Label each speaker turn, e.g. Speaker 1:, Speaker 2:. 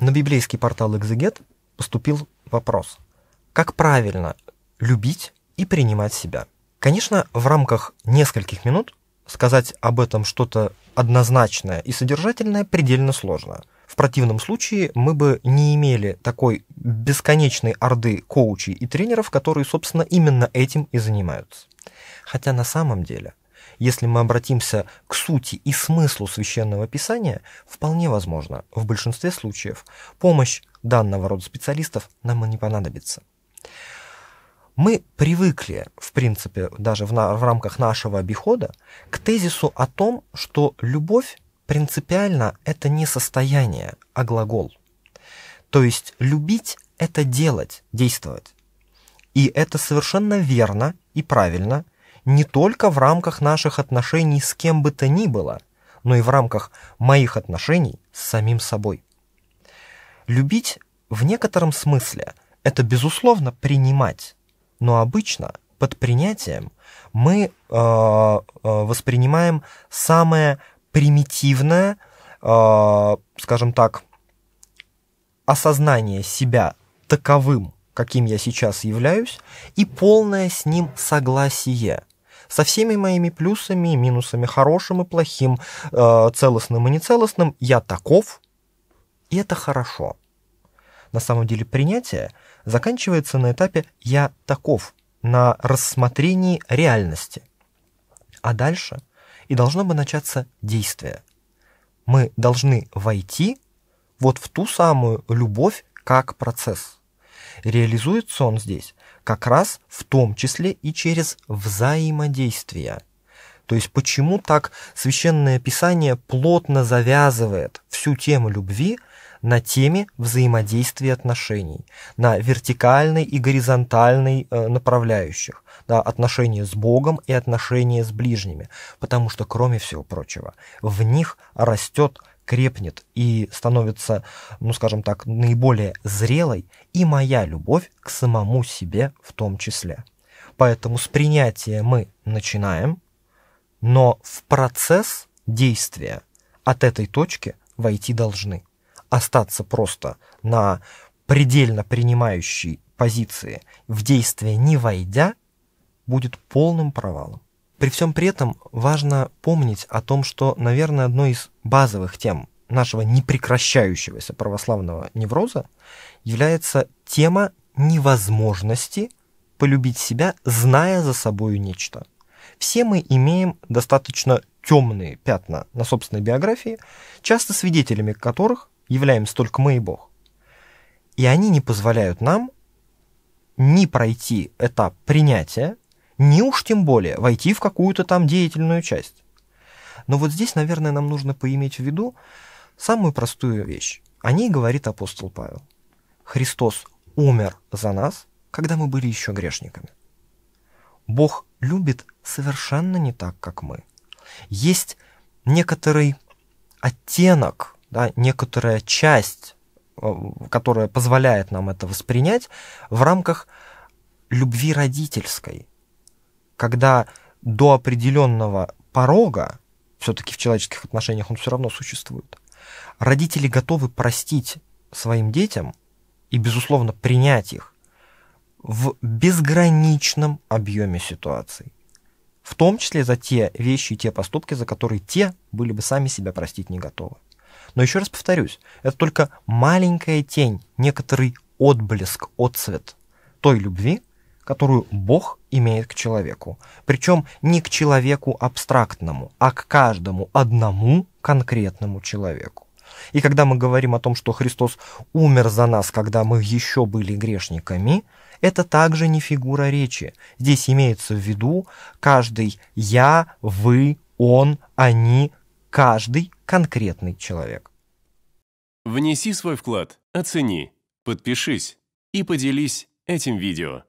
Speaker 1: На библейский портал «Экзегет» поступил вопрос, как правильно любить и принимать себя. Конечно, в рамках нескольких минут сказать об этом что-то однозначное и содержательное предельно сложно. В противном случае мы бы не имели такой бесконечной орды коучей и тренеров, которые, собственно, именно этим и занимаются. Хотя на самом деле – если мы обратимся к сути и смыслу священного писания, вполне возможно, в большинстве случаев, помощь данного рода специалистов нам и не понадобится. Мы привыкли, в принципе, даже в, на, в рамках нашего обихода, к тезису о том, что любовь принципиально это не состояние, а глагол. То есть любить – это делать, действовать. И это совершенно верно и правильно – не только в рамках наших отношений с кем бы то ни было, но и в рамках моих отношений с самим собой. Любить в некотором смысле – это, безусловно, принимать, но обычно под принятием мы э, э, воспринимаем самое примитивное, э, скажем так, осознание себя таковым, каким я сейчас являюсь, и полное с ним согласие – со всеми моими плюсами и минусами, хорошим и плохим, э, целостным и нецелостным, я таков, и это хорошо. На самом деле принятие заканчивается на этапе «я таков», на рассмотрении реальности. А дальше и должно бы начаться действие. Мы должны войти вот в ту самую любовь как процесс. Реализуется он здесь как раз в том числе и через взаимодействие. То есть почему так священное писание плотно завязывает всю тему любви на теме взаимодействия отношений, на вертикальной и горизонтальной э, направляющих, на отношения с Богом и отношения с ближними, потому что, кроме всего прочего, в них растет крепнет и становится, ну скажем так, наиболее зрелой и моя любовь к самому себе в том числе. Поэтому с принятия мы начинаем, но в процесс действия от этой точки войти должны. Остаться просто на предельно принимающей позиции в действие не войдя, будет полным провалом. При всем при этом важно помнить о том, что, наверное, одной из базовых тем нашего непрекращающегося православного невроза является тема невозможности полюбить себя, зная за собой нечто. Все мы имеем достаточно темные пятна на собственной биографии, часто свидетелями которых являемся только мы и Бог. И они не позволяют нам ни пройти этап принятия, ни уж тем более войти в какую-то там деятельную часть. Но вот здесь, наверное, нам нужно поиметь в виду самую простую вещь. О ней говорит апостол Павел. Христос умер за нас, когда мы были еще грешниками. Бог любит совершенно не так, как мы. Есть некоторый оттенок, да, некоторая часть, э, которая позволяет нам это воспринять в рамках любви родительской, когда до определенного порога, все-таки в человеческих отношениях он все равно существует, родители готовы простить своим детям и, безусловно, принять их в безграничном объеме ситуаций. В том числе за те вещи и те поступки, за которые те были бы сами себя простить не готовы. Но еще раз повторюсь, это только маленькая тень, некоторый отблеск, отцвет той любви, которую Бог имеет к человеку. Причем не к человеку абстрактному, а к каждому одному конкретному человеку. И когда мы говорим о том, что Христос умер за нас, когда мы еще были грешниками, это также не фигура речи. Здесь имеется в виду каждый «я», «вы», «он», «они», каждый конкретный человек. Внеси свой вклад, оцени, подпишись и поделись этим видео.